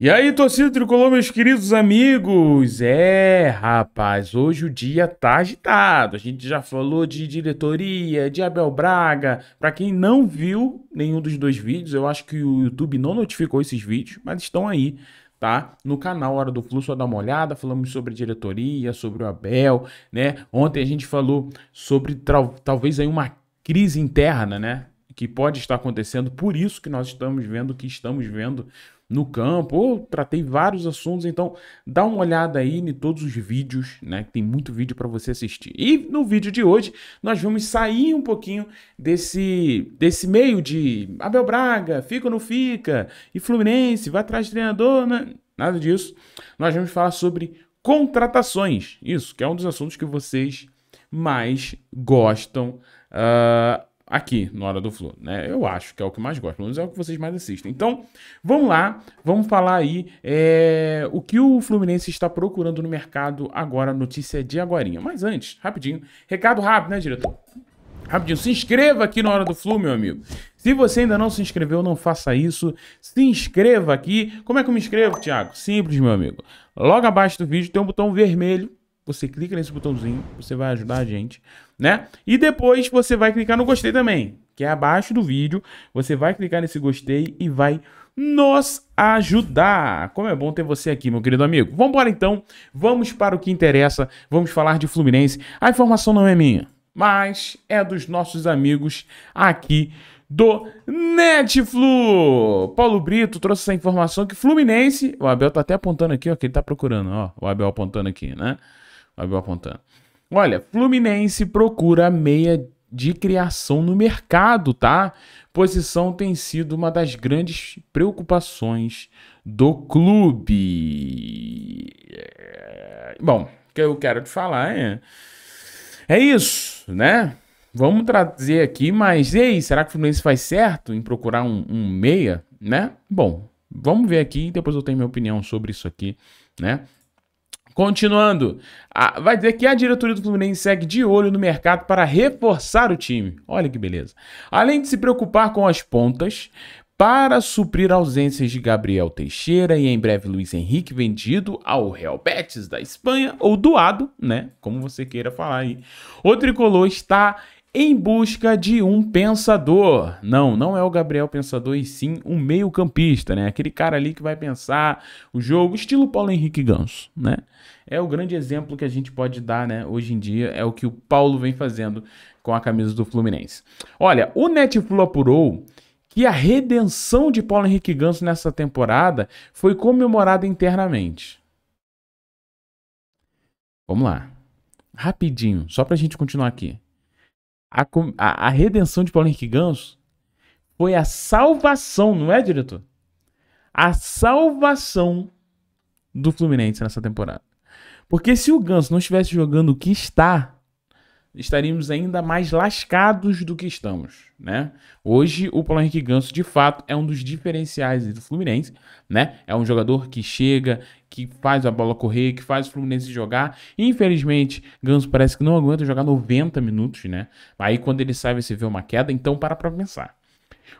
E aí, torcida tricolor, meus queridos amigos? É, rapaz, hoje o dia tá agitado. A gente já falou de diretoria, de Abel Braga. Para quem não viu nenhum dos dois vídeos, eu acho que o YouTube não notificou esses vídeos, mas estão aí tá? No canal Hora do fluxo, só dá uma olhada, falamos sobre diretoria, sobre o Abel, né? Ontem a gente falou sobre talvez aí uma crise interna, né? Que pode estar acontecendo, por isso que nós estamos vendo o que estamos vendo no campo. Ou tratei vários assuntos, então dá uma olhada aí em todos os vídeos, né? Tem muito vídeo para você assistir. E no vídeo de hoje nós vamos sair um pouquinho desse desse meio de Abel Braga, fica ou não fica, e Fluminense, vai atrás de treinador, né? Nada disso. Nós vamos falar sobre contratações. Isso, que é um dos assuntos que vocês mais gostam uh, aqui na Hora do Flow, né? Eu acho que é o que mais gostam, pelo menos é o que vocês mais assistem. Então, vamos lá, vamos falar aí é, o que o Fluminense está procurando no mercado agora, notícia de agorinha. Mas antes, rapidinho, recado rápido, né, diretor? Rapidinho, se inscreva aqui na Hora do Flu, meu amigo. Se você ainda não se inscreveu, não faça isso. Se inscreva aqui. Como é que eu me inscrevo, Thiago? Simples, meu amigo. Logo abaixo do vídeo tem um botão vermelho você clica nesse botãozinho, você vai ajudar a gente, né? E depois você vai clicar no gostei também, que é abaixo do vídeo. Você vai clicar nesse gostei e vai nos ajudar. Como é bom ter você aqui, meu querido amigo. Vamos embora então, vamos para o que interessa, vamos falar de Fluminense. A informação não é minha, mas é dos nossos amigos aqui do Netflu. Paulo Brito trouxe essa informação que Fluminense, o Abel tá até apontando aqui, ó, que ele tá procurando, ó, o Abel apontando aqui, né? Abel apontando. Olha, Fluminense procura meia de criação no mercado, tá? Posição tem sido uma das grandes preocupações do clube. É, bom, o que eu quero te falar é. É isso, né? Vamos trazer aqui, mas e aí, será que o Fluminense faz certo em procurar um, um meia, né? Bom, vamos ver aqui e depois eu tenho minha opinião sobre isso aqui, né? Continuando, a, vai dizer que a diretoria do Fluminense segue de olho no mercado para reforçar o time. Olha que beleza. Além de se preocupar com as pontas, para suprir ausências de Gabriel Teixeira e em breve Luiz Henrique vendido ao Real Betis da Espanha ou doado, né? Como você queira falar aí. O tricolor está em busca de um pensador. Não, não é o Gabriel Pensador e sim um meio-campista, né? Aquele cara ali que vai pensar o jogo, estilo Paulo Henrique Ganso, né? É o grande exemplo que a gente pode dar, né? Hoje em dia é o que o Paulo vem fazendo com a camisa do Fluminense. Olha, o Netflix apurou que a redenção de Paulo Henrique Ganso nessa temporada foi comemorada internamente. Vamos lá. Rapidinho, só pra gente continuar aqui a, a, a redenção de Paulo Henrique Ganso foi a salvação, não é, diretor? A salvação do Fluminense nessa temporada. Porque se o Ganso não estivesse jogando o que está, estaríamos ainda mais lascados do que estamos, né? Hoje o Paulo Henrique Ganso de fato é um dos diferenciais do Fluminense, né? É um jogador que chega, que faz a bola correr, que faz o Fluminense jogar. Infelizmente, Ganso parece que não aguenta jogar 90 minutos, né? Aí quando ele sai você vê uma queda, então para para pensar.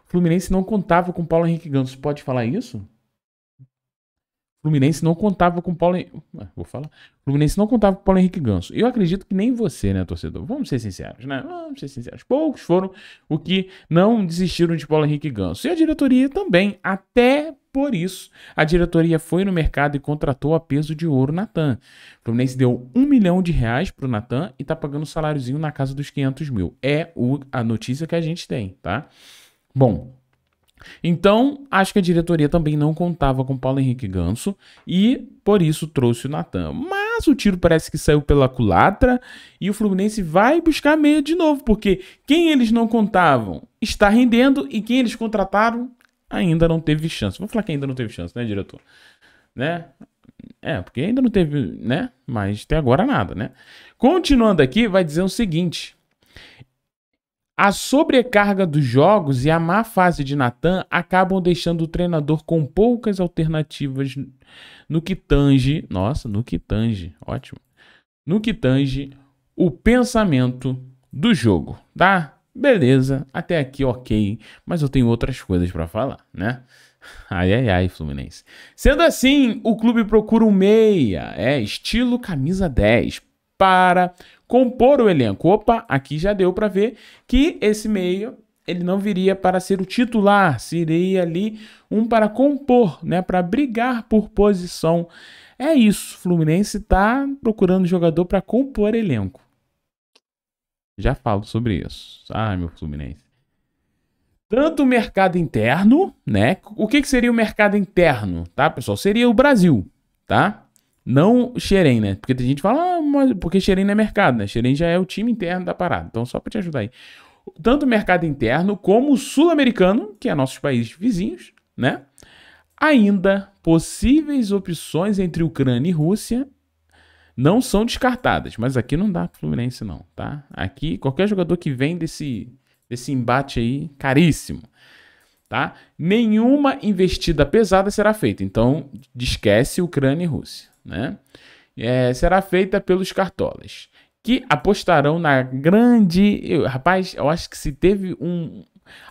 O Fluminense não contava com o Paulo Henrique Ganso, pode falar isso? Fluminense não contava com Paulo. Henrique, ah, vou falar. Fluminense não contava com Paulo Henrique Ganso. Eu acredito que nem você, né, torcedor? Vamos ser sinceros, né? Vamos ser sinceros. Poucos foram o que não desistiram de Paulo Henrique Ganso. E a diretoria também, até por isso, a diretoria foi no mercado e contratou a peso de ouro Natan. O Fluminense deu um milhão de reais para o Natan e está pagando um saláriozinho na casa dos 500 mil. É o, a notícia que a gente tem, tá? Bom, então, acho que a diretoria também não contava com Paulo Henrique Ganso e por isso trouxe o Natan. Mas o tiro parece que saiu pela culatra e o Fluminense vai buscar meia de novo, porque quem eles não contavam está rendendo e quem eles contrataram ainda não teve chance. Vou falar que ainda não teve chance, né, diretor? Né? É, porque ainda não teve, né? Mas até agora nada, né? Continuando aqui, vai dizer o seguinte: a sobrecarga dos jogos e a má fase de Natan acabam deixando o treinador com poucas alternativas no que tange, nossa, no que tange, ótimo. No que tange o pensamento do jogo, tá? Beleza, até aqui OK, mas eu tenho outras coisas para falar, né? Ai, ai, ai, Fluminense. Sendo assim, o clube procura um meia, é, estilo camisa 10, para compor o elenco. Opa, aqui já deu para ver que esse meio ele não viria para ser o titular, seria ali um para compor, né, para brigar por posição. É isso, Fluminense está procurando jogador para compor elenco. Já falo sobre isso. Ai, meu Fluminense. Tanto o mercado interno, né? O que, que seria o mercado interno, tá, pessoal? Seria o Brasil, tá? Não Xerém, né? Porque tem gente que fala, ah, porque Xerém não é mercado, né? Xerém já é o time interno da parada. Então, só para te ajudar aí. Tanto o mercado interno como o sul-americano, que é nossos países vizinhos, né? Ainda, possíveis opções entre Ucrânia e Rússia não são descartadas. Mas aqui não dá Fluminense, não, tá? Aqui, qualquer jogador que vem desse, desse embate aí, caríssimo, tá? Nenhuma investida pesada será feita. Então, esquece Ucrânia e Rússia, né? é, será feita pelos cartolas, que apostarão na grande. Eu, rapaz, eu acho que se teve um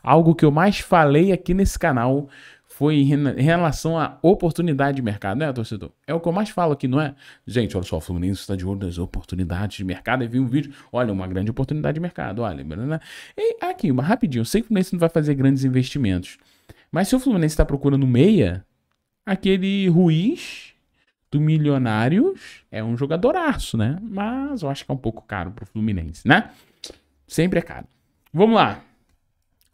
algo que eu mais falei aqui nesse canal foi em relação à oportunidade de mercado, né, torcedor? É o que eu mais falo aqui, não é? Gente, olha só, o Fluminense está de olho nas oportunidades de mercado. Eu vi um vídeo, olha, uma grande oportunidade de mercado, olha. Né? E aqui, uma rapidinho, eu sei que o Fluminense não vai fazer grandes investimentos. Mas se o Fluminense está procurando meia, aquele Ruiz do Milionários é um jogadoraço, né? Mas eu acho que é um pouco caro pro Fluminense, né? Sempre é caro. Vamos lá.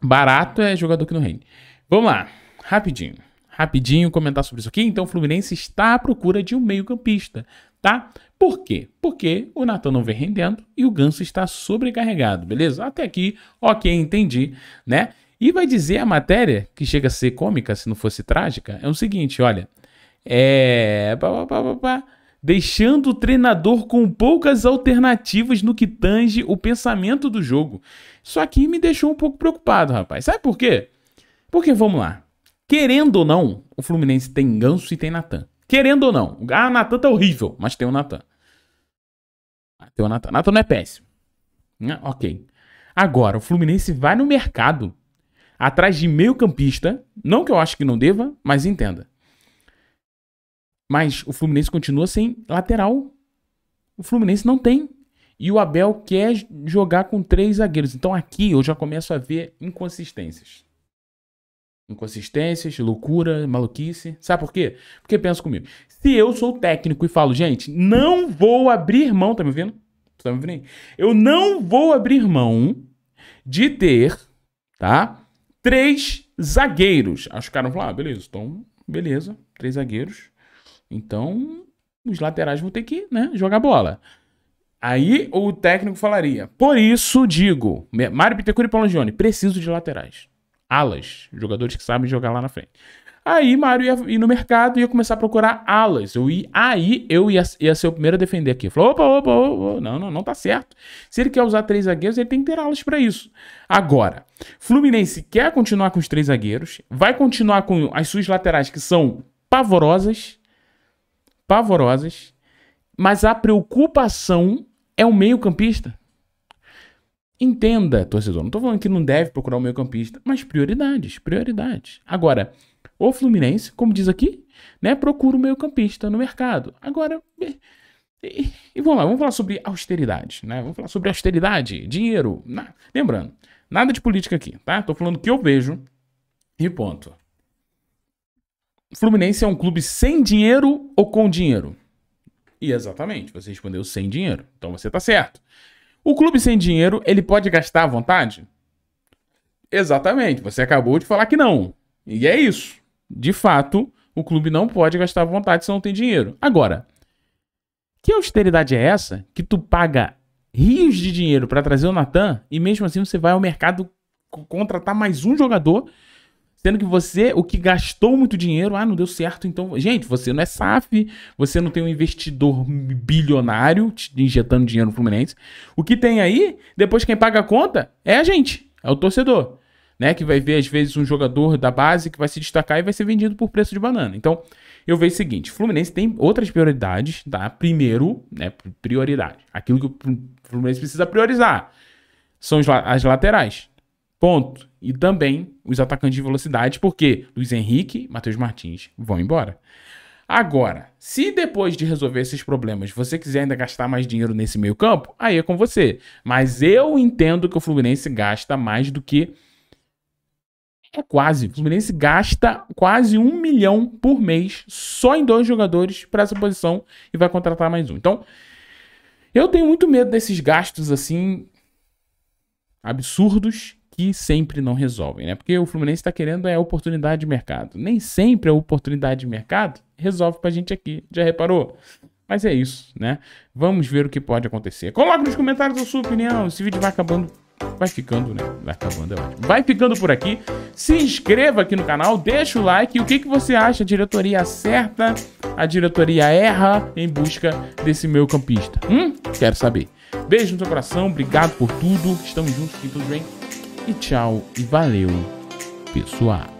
Barato é jogador que não rende. Vamos lá. Rapidinho. Rapidinho comentar sobre isso aqui. Então, o Fluminense está à procura de um meio-campista, tá? Por quê? Porque o Natan não vem rendendo e o Ganso está sobrecarregado, beleza? Até aqui, ok, entendi, né? E vai dizer a matéria, que chega a ser cômica se não fosse trágica, é o seguinte: olha. É. Pá, pá, pá, Deixando o treinador com poucas alternativas no que tange o pensamento do jogo. Isso aqui me deixou um pouco preocupado, rapaz. Sabe por quê? Porque, vamos lá. Querendo ou não, o Fluminense tem Ganso e tem Natan. Querendo ou não. Ah, Natan tá horrível, mas tem o Natan. Ah, tem o Natan. Natan não é péssimo. Ah, ok. Agora, o Fluminense vai no mercado atrás de meio-campista. Não que eu acho que não deva, mas entenda. Mas o Fluminense continua sem lateral. O Fluminense não tem. E o Abel quer jogar com três zagueiros. Então aqui eu já começo a ver inconsistências. Inconsistências, loucura, maluquice. Sabe por quê? Porque pensa comigo. Se eu sou técnico e falo, gente, não vou abrir mão, tá me vendo? Tá me vendo? Eu não vou abrir mão de ter, tá? Três zagueiros. Acho que o cara não falou, ah, beleza, então, beleza, três zagueiros. Então, os laterais vão ter que né, jogar bola. Aí o técnico falaria: por isso digo, Mário Pitecuri e Paulo Gione, preciso de laterais. Alas, jogadores que sabem jogar lá na frente. Aí Mário ia ir no mercado e ia começar a procurar alas. Eu ia, aí eu ia, ia ser o primeiro a defender aqui. Falou: opa, opa, opa, não, não, não tá certo. Se ele quer usar três zagueiros, ele tem que ter alas para isso. Agora, Fluminense quer continuar com os três zagueiros, vai continuar com as suas laterais que são pavorosas pavorosas, mas a preocupação é o meio-campista. Entenda, torcedor, não estou falando que não deve procurar o um meio-campista, mas prioridades, prioridades. Agora, o Fluminense, como diz aqui, né, procura o um meio-campista no mercado. Agora, e, e, vamos lá, vamos falar sobre austeridade, né? Vamos falar sobre austeridade, dinheiro. Na, lembrando, nada de política aqui, tá? Estou falando o que eu vejo e ponto. Fluminense é um clube sem dinheiro ou com dinheiro? E exatamente, você respondeu sem dinheiro. Então você está certo. O clube sem dinheiro, ele pode gastar à vontade? Exatamente, você acabou de falar que não. E é isso. De fato, o clube não pode gastar à vontade se não tem dinheiro. Agora, que austeridade é essa que tu paga rios de dinheiro para trazer o Natan e mesmo assim você vai ao mercado contratar mais um jogador Sendo que você, o que gastou muito dinheiro, ah, não deu certo, então. Gente, você não é SAF, você não tem um investidor bilionário te injetando dinheiro no Fluminense. O que tem aí, depois quem paga a conta é a gente, é o torcedor. Né, que vai ver, às vezes, um jogador da base que vai se destacar e vai ser vendido por preço de banana. Então, eu vejo o seguinte: Fluminense tem outras prioridades, tá? Primeiro, né? Prioridade. Aquilo que o Fluminense precisa priorizar são as laterais. Ponto. E também os atacantes de velocidade, porque Luiz Henrique, Matheus Martins vão embora. Agora, se depois de resolver esses problemas você quiser ainda gastar mais dinheiro nesse meio campo, aí é com você. Mas eu entendo que o Fluminense gasta mais do que. É quase. O Fluminense gasta quase um milhão por mês só em dois jogadores para essa posição e vai contratar mais um. Então, eu tenho muito medo desses gastos assim absurdos que sempre não resolvem, né? Porque o Fluminense está querendo é oportunidade de mercado. Nem sempre a oportunidade de mercado resolve para a gente aqui. Já reparou? Mas é isso, né? Vamos ver o que pode acontecer. Coloque nos comentários a sua opinião. Esse vídeo vai acabando. Vai ficando, né? Vai acabando, é ótimo. Vai ficando por aqui. Se inscreva aqui no canal, deixa o like. o que, que você acha? A diretoria acerta? A diretoria erra em busca desse meio campista? Hum? Quero saber. Beijo no seu coração, obrigado por tudo. Estamos juntos aqui, tudo bem? E tchau e valeu, pessoal.